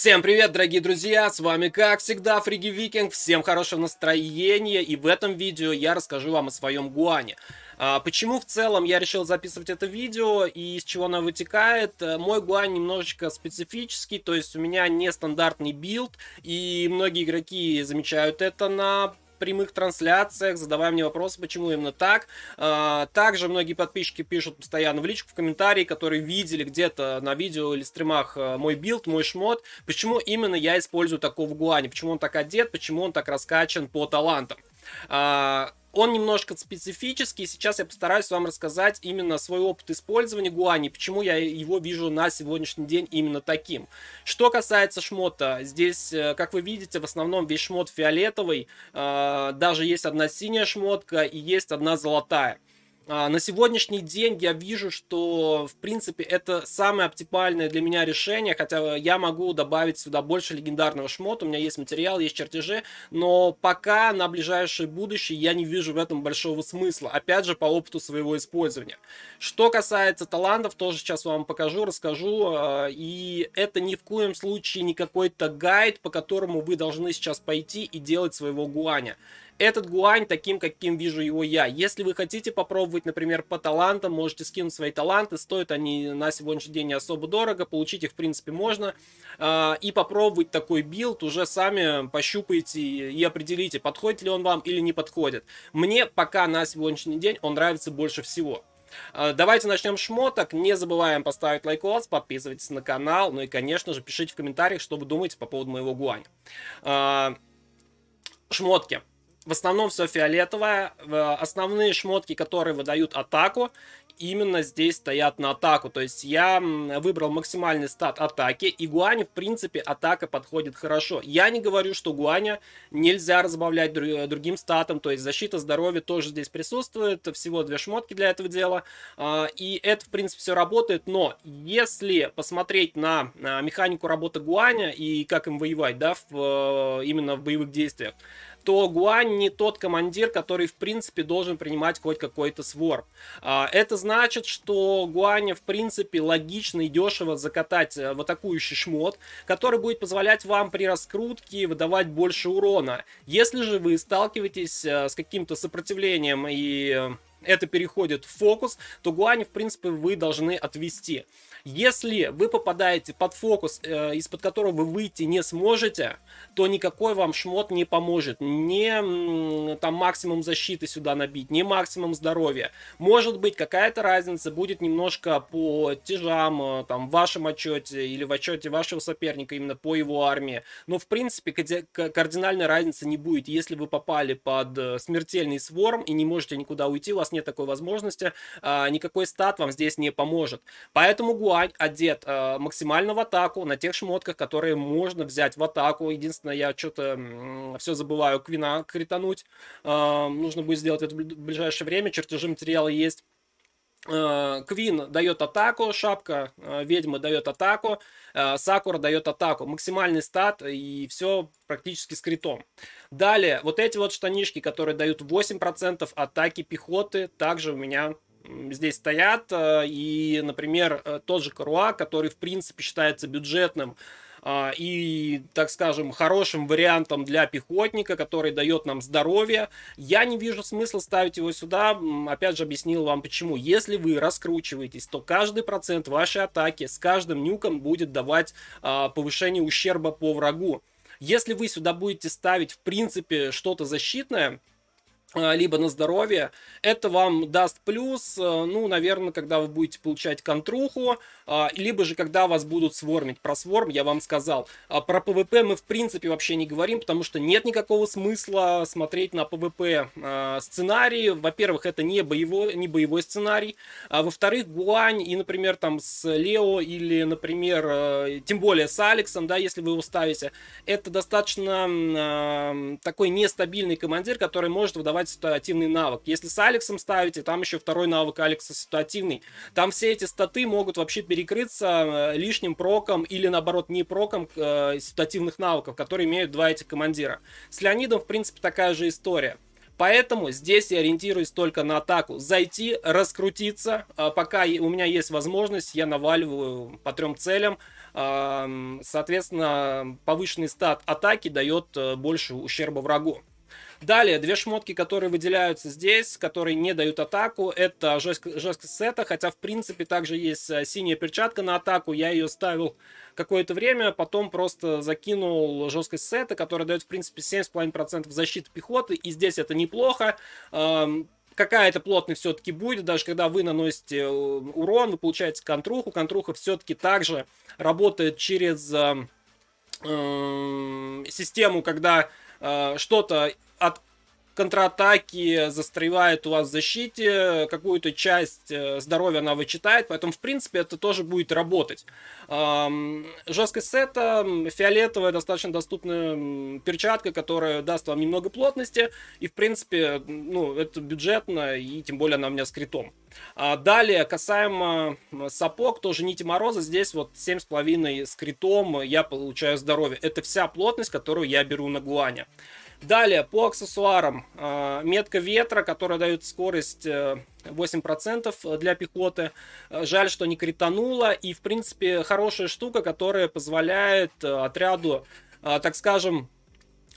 Всем привет, дорогие друзья! С вами, как всегда, Фриги Викинг. Всем хорошего настроения, и в этом видео я расскажу вам о своем Гуане. А, почему в целом я решил записывать это видео и из чего оно вытекает? Э, мой гуань немножечко специфический, то есть у меня нестандартный билд, и многие игроки замечают это на прямых трансляциях, задавая мне вопросы, почему именно так. А, также многие подписчики пишут постоянно в личку, в комментарии, которые видели где-то на видео или стримах а, мой билд, мой шмот, почему именно я использую такого гуаня, почему он так одет, почему он так раскачан по талантам. А, он немножко специфический. Сейчас я постараюсь вам рассказать именно свой опыт использования гуани, почему я его вижу на сегодняшний день именно таким. Что касается шмота, здесь, э, как вы видите, в основном весь шмот фиолетовый. Э, даже есть одна синяя шмотка и есть одна золотая. А, на сегодняшний день я вижу, что, в принципе, это самое оптимальное для меня решение, хотя я могу добавить сюда больше легендарного шмота, у меня есть материал, есть чертежи, но пока на ближайшее будущее я не вижу в этом большого смысла, опять же, по опыту своего использования. Что касается талантов, тоже сейчас вам покажу, расскажу, а, и это ни в коем случае не какой-то гайд, по которому вы должны сейчас пойти и делать своего гуаня этот гуань таким, каким вижу его я. Если вы хотите попробовать, например, по талантам, можете скинуть свои таланты. Стоят они на сегодняшний день не особо дорого. Получить их, в принципе, можно. А, и попробовать такой билд уже сами пощупаете и определите, подходит ли он вам или не подходит. Мне пока на сегодняшний день он нравится больше всего. А, давайте начнем шмоток. Не забываем поставить лайк лайкос, подписывайтесь на канал. Ну и, конечно же, пишите в комментариях, что вы думаете по поводу моего гуаня. А, шмотки в основном все фиолетовое. Э, основные шмотки, которые выдают атаку, именно здесь стоят на атаку. То есть я выбрал максимальный стат атаки, и Гуане, в принципе, атака подходит хорошо. Я не говорю, что Гуаня нельзя разбавлять э, другим статом, то есть защита здоровья тоже здесь присутствует, всего две шмотки для этого дела, а, и это, в принципе, все работает, но если посмотреть на механику работы Гуаня и как им воевать, да, в, э, именно в боевых действиях, что Гуань не тот командир, который, в принципе, должен принимать хоть какой-то свор. А, это значит, что Гуаня, в принципе, логично и дешево закатать э, в атакующий шмот, который будет позволять вам при раскрутке выдавать больше урона. Если же вы сталкиваетесь э, с каким-то сопротивлением и э, это переходит в фокус, то гуани, в принципе, вы должны отвести. Если вы попадаете под фокус, э, из-под которого вы выйти не сможете, то никакой вам шмот не поможет. Не там максимум защиты сюда набить, не максимум здоровья. Может быть, какая-то разница будет немножко по тяжам, э, там, в вашем отчете или в отчете вашего соперника, именно по его армии. Но, в принципе, кардинальной разницы не будет. Если вы попали под э, смертельный сворм и не можете никуда уйти, вас вас нет такой возможности, а, никакой стат вам здесь не поможет. Поэтому Гуань одет а, максимально в атаку на тех шмотках, которые можно взять в атаку. Единственное, я что-то все забываю квина критануть. А, нужно будет сделать это в ближайшее время. Чертежи материала есть. Квин дает атаку, шапка ведьмы дает атаку, Сакура дает атаку. Максимальный стат и все практически с критом. Далее, вот эти вот штанишки, которые дают 8% атаки пехоты, также у меня здесь стоят. Э, и, например, э, тот же Каруа, который, в принципе, считается бюджетным а, и, так скажем, хорошим вариантом для пехотника, который дает нам здоровье. Я не вижу смысла ставить его сюда. Опять же, объяснил вам почему. Если вы раскручиваетесь, то каждый процент вашей атаки с каждым нюком будет давать а, повышение ущерба по врагу. Если вы сюда будете ставить, в принципе, что-то защитное, а, либо на здоровье, это вам даст плюс, э, ну, наверное, когда вы будете получать контруху, а, либо же когда вас будут свормить. Про сворм я вам сказал. А про ПВП мы, в принципе, вообще не говорим, потому что нет никакого смысла смотреть на ПВП сценарии. Во-первых, это не боевой, не боевой сценарий. во-вторых, Гуань и, например, там с Лео или, например, э, тем более с Алексом, да, если вы его ставите, это достаточно такой нестабильный командир, который может выдавать создавать ситуативный навык. Если с Алексом ставите, там еще второй навык Алекса ситуативный. Там все эти статы могут вообще перекрыться э, лишним проком или наоборот не проком э, ситуативных навыков, которые имеют два этих командира. С Леонидом, в принципе, такая же история. Поэтому здесь я ориентируюсь только на атаку. Зайти, раскрутиться. Э, пока у меня есть возможность, я наваливаю по трем целям. Эм, соответственно, повышенный стат атаки дает э, больше ущерба врагу. Далее, две шмотки, которые выделяются здесь, которые не дают атаку, это жесткость сета, хотя в принципе также есть э, синяя перчатка на атаку, я ее ставил какое-то время, потом просто закинул жесткость сета, которая дает в принципе 7,5% защиты пехоты, и здесь это неплохо эм, какая-то плотность все-таки будет, даже когда вы наносите э, урон, вы получаете контруху. Контруха все-таки также работает через э, э, систему, когда Э, что-то от контратаки, застревает у вас в защите, какую-то часть э, здоровья она вычитает, поэтому, в принципе, это тоже будет работать. Жесткость сета, фиолетовая, достаточно доступная перчатка, которая даст вам немного плотности, и, в принципе, ну, это бюджетно, и тем более она у меня с критом. А далее, касаемо сапог, тоже нити мороза, здесь вот 7,5 с критом я получаю здоровье. Это вся плотность, которую я беру на гуане. Далее, по аксессуарам. А, метка ветра, которая дает скорость 8% э, для пехоты. Э, жаль, что не кританула. И, в принципе, хорошая штука, которая позволяет э, отряду, так скажем,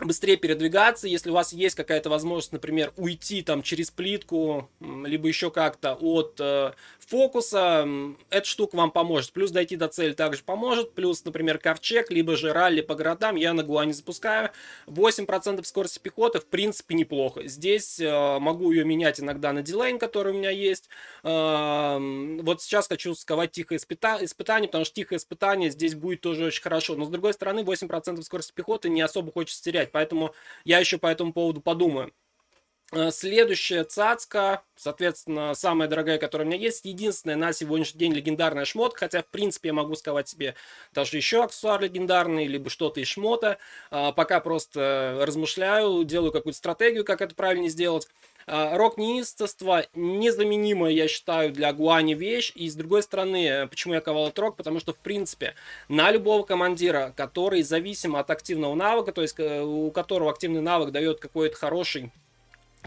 быстрее передвигаться, если у вас есть какая-то возможность, например, уйти там через плитку, либо еще как-то от э, фокуса, эта штука вам поможет. Плюс дойти до цели также поможет, плюс, например, ковчег, либо же ралли по городам, я на Гуане запускаю. 8% скорости пехоты, в принципе, неплохо. Здесь э, могу ее менять иногда на дилейн, который у меня есть. Э, вот сейчас хочу сковать тихое испыта испытание, потому что тихое испытание здесь будет тоже очень хорошо. Но, с другой стороны, 8% скорости пехоты не особо хочется терять. Поэтому я еще по этому поводу подумаю. Э, следующая цацка, соответственно, самая дорогая, которая у меня есть, единственная на сегодняшний день легендарная шмотка, хотя, в принципе, я могу сказать себе даже еще аксессуар легендарный, либо что-то из шмота, а, пока просто э, размышляю, делаю какую-то стратегию, как это правильно сделать. А, рок-неистовство незаменимая, я считаю, для Гуани вещь. И с другой стороны, э, почему я ковал этот рок? Потому что, в принципе, на любого командира, который зависим от активного навыка, то есть э, у которого активный навык дает какой-то хороший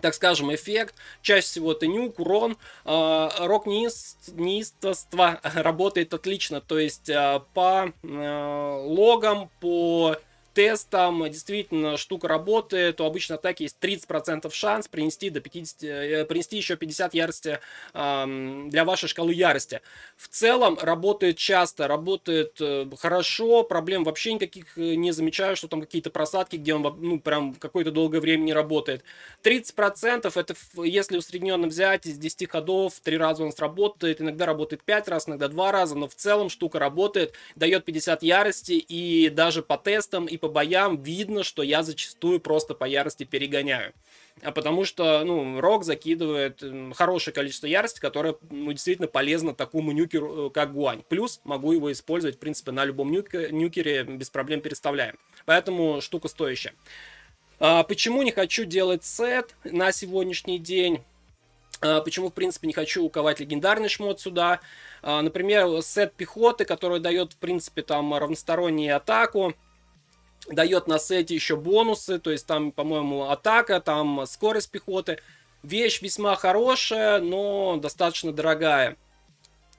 так скажем, эффект. Чаще всего тенюк, нюк, урон. Э, а, рок неистовство работает отлично. То есть э, по э, логам, по тестом э, действительно штука работает, то обычно атаки есть 30% шанс принести, до 50, э, принести еще 50 ярости э, для вашей шкалы ярости. В целом работает часто, работает э, хорошо, проблем вообще никаких э, не замечаю, что там какие-то просадки, где он ну, прям какое-то долгое время не работает. 30% это если усредненно взять из 10 ходов, 3 раза он сработает, иногда работает 5 раз, иногда 2 раза, но в целом штука работает, дает 50 ярости и даже по тестам и по боям видно, что я зачастую просто по ярости перегоняю. А потому что, ну, Рок закидывает хорошее количество ярости, которое, ну, действительно полезно такому нюкеру, э, как Гуань. Плюс могу его использовать, в принципе, на любом нюке, нюкере, без проблем переставляем. Поэтому штука стоящая. А, почему не хочу делать сет на сегодняшний день? А, почему, в принципе, не хочу уковать легендарный шмот сюда. А, например, сет пехоты, который дает, в принципе, там равностороннюю атаку дает на сете еще бонусы, то есть там, по-моему, атака, там скорость пехоты. Вещь весьма хорошая, но достаточно дорогая.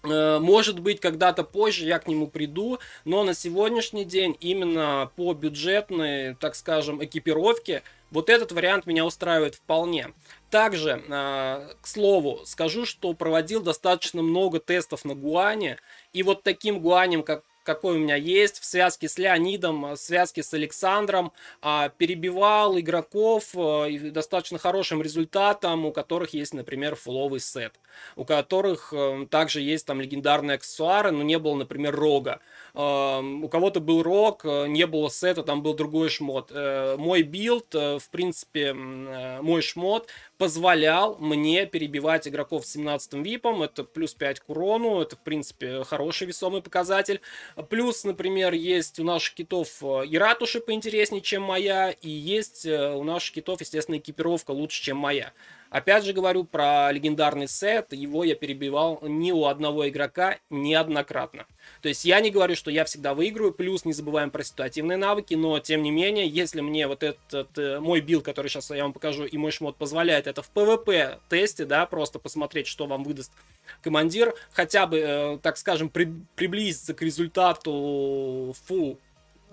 Э, может быть, когда-то позже я к нему приду, но на сегодняшний день именно по бюджетной, так скажем, экипировке вот этот вариант меня устраивает вполне. Также, э, к слову, скажу, что проводил достаточно много тестов на Гуане, и вот таким Гуанем, как какой у меня есть, в связке с Леонидом, э, в связке с Александром, а, перебивал игроков э, достаточно хорошим результатом, у которых есть, например, фуловый сет, у которых э, также есть там легендарные аксессуары, но не было, например, рога. У кого-то был рог, не было сета, там был другой шмот. Мой билд, в принципе, мой шмот позволял мне перебивать игроков с 17 випом. Это плюс 5 к урону. Это, в принципе, хороший весомый показатель. Плюс, например, есть у наших китов э, и ратуши поинтереснее, чем моя. И есть э, у наших китов, естественно, экипировка лучше, чем моя. Опять же говорю про легендарный сет, его я перебивал ни у одного игрока неоднократно. То есть я не говорю, что я всегда выиграю, плюс не забываем про ситуативные навыки, но тем не менее, если мне вот этот э, мой билд, который сейчас я вам покажу, и мой шмот позволяет это в PvP тесте, да, просто посмотреть, что вам выдаст командир, хотя бы, э, так скажем, при, приблизиться к результату фу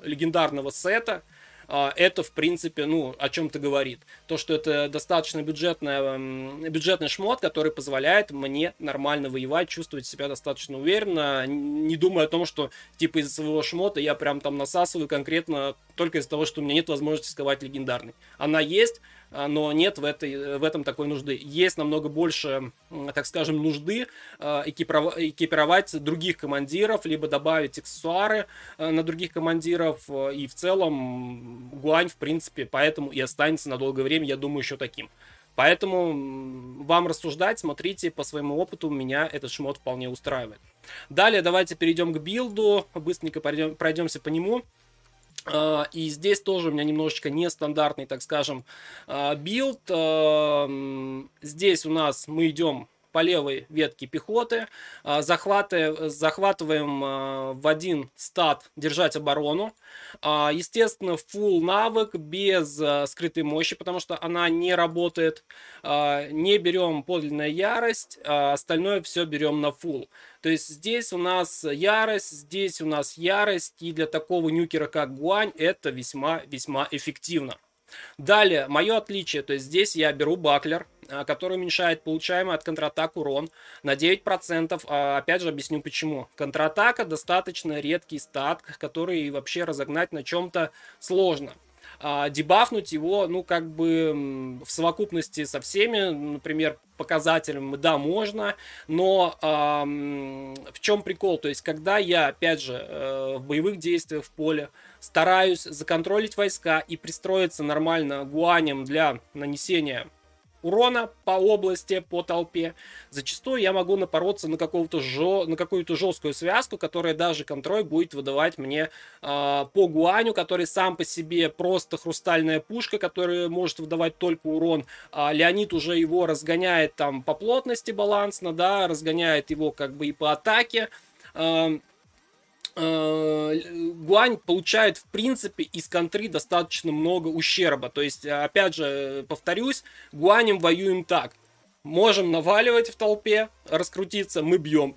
легендарного сета, а, это, в принципе, ну, о чем-то говорит. То, что это достаточно бюджетная, эм, бюджетный шмот, который позволяет мне нормально воевать, чувствовать себя достаточно уверенно, не думая о том, что, типа, из за своего шмота я прям там насасываю конкретно только из-за того, что у меня нет возможности сковать легендарный. Она есть, а, но нет в, этой, в этом такой нужды. Есть намного больше, так скажем, нужды а, экипировать других командиров, либо добавить аксессуары а, на других командиров, и в целом Гуань, в принципе, поэтому и останется на долгое время, я думаю, еще таким. Поэтому вам рассуждать, смотрите, по своему опыту меня этот шмот вполне устраивает. Далее давайте перейдем к билду, быстренько пройдем, пройдемся по нему. А, и здесь тоже у меня немножечко нестандартный, так скажем, а, билд. Здесь у нас мы идем по левой ветке пехоты, а, захватываем а, в один стат держать оборону. А, естественно, full навык без скрытой мощи, потому что она не работает. Не берем подлинная ярость, остальное все берем на full. То есть здесь у нас ярость, здесь у нас ярость, и для такого нюкера, как Гуань, это весьма-весьма эффективно. Далее, мое отличие, то есть здесь я беру баклер, а, который уменьшает получаемый от контратак урон на 9%. А, опять же, объясню почему. Контратака достаточно редкий стат, который вообще разогнать на чем-то сложно а, дебафнуть его, ну, как бы в совокупности со всеми, например, показателями, да, можно, но эм, в чем прикол? То есть, когда я, опять же, э, в боевых действиях в поле стараюсь законтролить войска и пристроиться нормально гуанем для нанесения урона по области, по толпе, зачастую я могу напороться на, какого-то жё... на какую-то жесткую связку, которая даже контроль будет выдавать мне э, по Гуаню, который сам по себе просто хрустальная пушка, которая может выдавать только урон. Э, Леонид уже его разгоняет там по плотности балансно, да, разгоняет его как бы и по атаке. Э, Э, Гуань получает, в принципе, из контры достаточно много ущерба. То есть, опять же, повторюсь, Гуанем воюем так. Можем наваливать в толпе, раскрутиться, мы бьем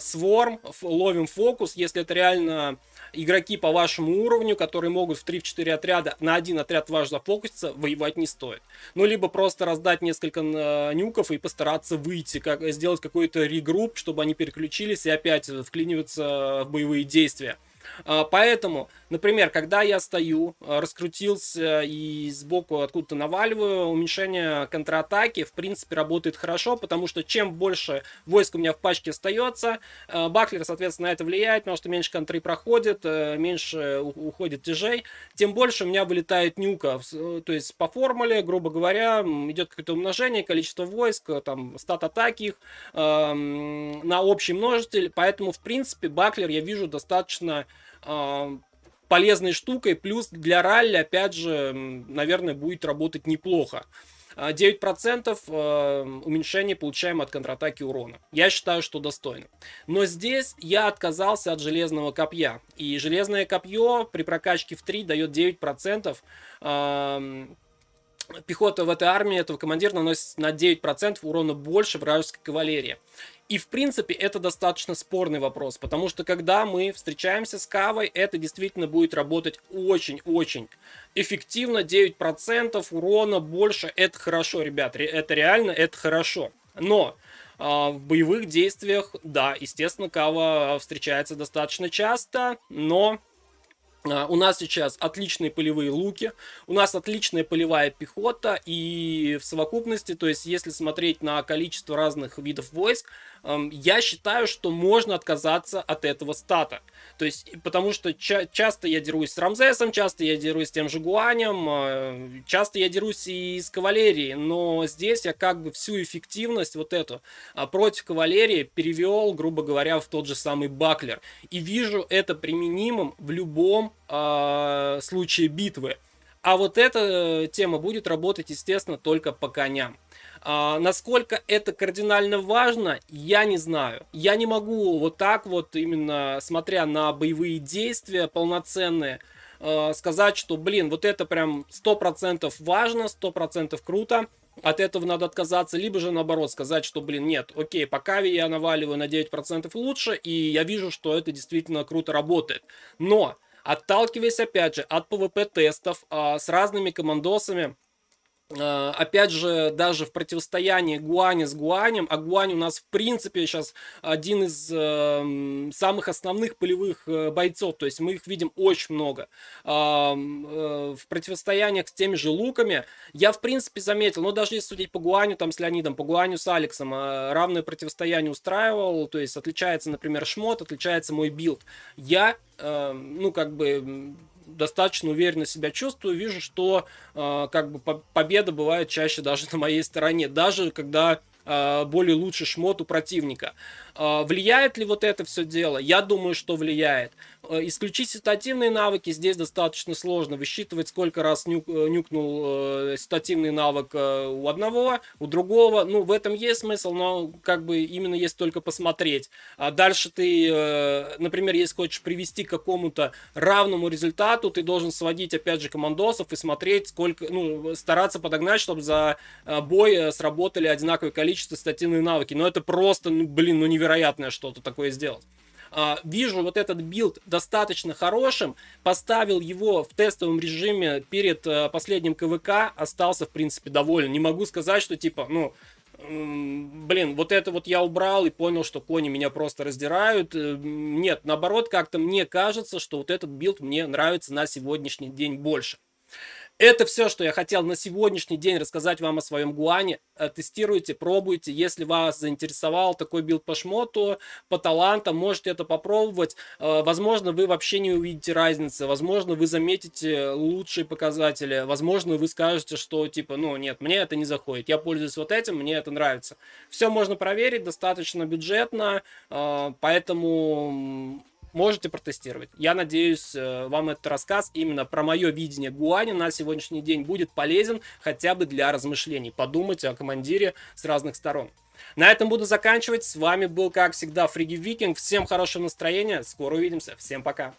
сворм, э, ловим фокус, если это реально игроки по вашему уровню, которые могут в 3-4 отряда на один отряд ваш зафокуситься, воевать не стоит. Ну, либо просто раздать несколько э, нюков и постараться выйти, как, сделать какой-то регрупп, чтобы они переключились и опять вклиниваться в боевые действия. А, поэтому Например, когда я стою, э, раскрутился и сбоку откуда-то наваливаю, уменьшение контратаки, в принципе, работает хорошо, потому что чем больше войск у меня в пачке остается, э, Баклер, соответственно, на это влияет, потому что меньше контры проходит, э, меньше уходит тяжей, тем больше у меня вылетает нюка. То есть по формуле, грубо говоря, идет какое-то умножение, количество войск, там, стат атаки их эм, на общий множитель, поэтому, в принципе, Баклер я вижу достаточно полезной штукой. Плюс для ралли, опять же, наверное, будет работать неплохо. 9% а, э, уменьшение получаем от контратаки урона. Я считаю, что достойно. Но здесь я отказался от железного копья. И железное копье при прокачке в 3 дает 9%. А, пехота в этой армии этого командира наносит на 9% урона больше вражеской кавалерии. И, в принципе, это достаточно спорный вопрос, потому что когда мы встречаемся с кавой, это действительно будет работать очень-очень эффективно. 9% урона больше, это хорошо, ребят, это реально, это хорошо. Но а, в боевых действиях, да, естественно, кава встречается достаточно часто, но а, у нас сейчас отличные полевые луки, у нас отличная полевая пехота, и в совокупности, то есть если смотреть на количество разных видов войск, я считаю, что можно отказаться от этого стата. То есть, потому что ча- часто я дерусь с Рамзесом, часто я дерусь с тем же Гуанем, а, часто я дерусь и с кавалерией, но здесь я как бы всю эффективность вот эту а, против кавалерии перевел, грубо говоря, в тот же самый Баклер. И вижу это применимым в любом а, случае битвы. А вот эта э, тема будет работать, естественно, только по коням. А, насколько это кардинально важно, я не знаю. Я не могу вот так вот, именно смотря на боевые действия полноценные, а, сказать, что, блин, вот это прям 100% важно, 100% круто, от этого надо отказаться, либо же наоборот сказать, что, блин, нет, окей, по каве я наваливаю на 9% лучше, и я вижу, что это действительно круто работает. Но, отталкиваясь, опять же, от PvP-тестов а, с разными командосами, а, опять же, даже в противостоянии Гуаня с Гуанем, а Гуань у нас, в принципе, сейчас один из эм, самых основных полевых э, бойцов, то есть мы их видим очень много. Э, в противостояниях с теми же луками я, в принципе, заметил, ну, даже если судить по Гуаню, там, с Леонидом, по Гуаню с Алексом, э, равное противостояние устраивал, то есть отличается, например, шмот, отличается мой билд. Я, эм, ну, как бы достаточно уверенно себя чувствую, вижу, что э, как бы победа бывает чаще даже на моей стороне, даже когда Э, более лучше шмот у противника. Э, влияет ли вот это все дело? Я думаю, что влияет. Э, исключить ситуативные навыки здесь достаточно сложно. Высчитывать, сколько раз нюк, нюкнул ситуативный навык у одного, у другого. Ну, в этом есть смысл, но как бы именно есть только посмотреть. А дальше ты, например, если хочешь привести к какому-то равному результату, ты должен сводить, опять же, командосов и смотреть, сколько, ну, стараться подогнать, чтобы за бой сработали одинаковое количество количество статины навыки. Но это просто, ну, блин, ну невероятное что-то такое сделать. А, вижу вот этот билд достаточно хорошим, поставил его в тестовом режиме перед э, последним КВК, остался, в принципе, доволен. Не могу сказать, что, типа, ну, блин, вот это вот я убрал и понял, что кони меня просто раздирают. Э, нет, наоборот, как-то мне кажется, что вот этот билд мне нравится на сегодняшний день больше. Это все, что я хотел на сегодняшний день рассказать вам о своем гуане. Э, тестируйте, пробуйте. Если вас заинтересовал такой билд по шмоту, по талантам, можете это попробовать. Э, возможно, вы вообще не увидите разницы. Возможно, вы заметите лучшие показатели. Возможно, вы скажете, что типа, ну нет, мне это не заходит. Я пользуюсь вот этим, мне это нравится. Все можно проверить достаточно бюджетно. Э, поэтому можете протестировать. Я надеюсь, э, вам этот рассказ именно про мое видение Гуани на сегодняшний день будет полезен хотя бы для размышлений. Подумайте о командире с разных сторон. На этом буду заканчивать. С вами был, как всегда, Фриги Викинг. Всем хорошего настроения. Скоро увидимся. Всем пока.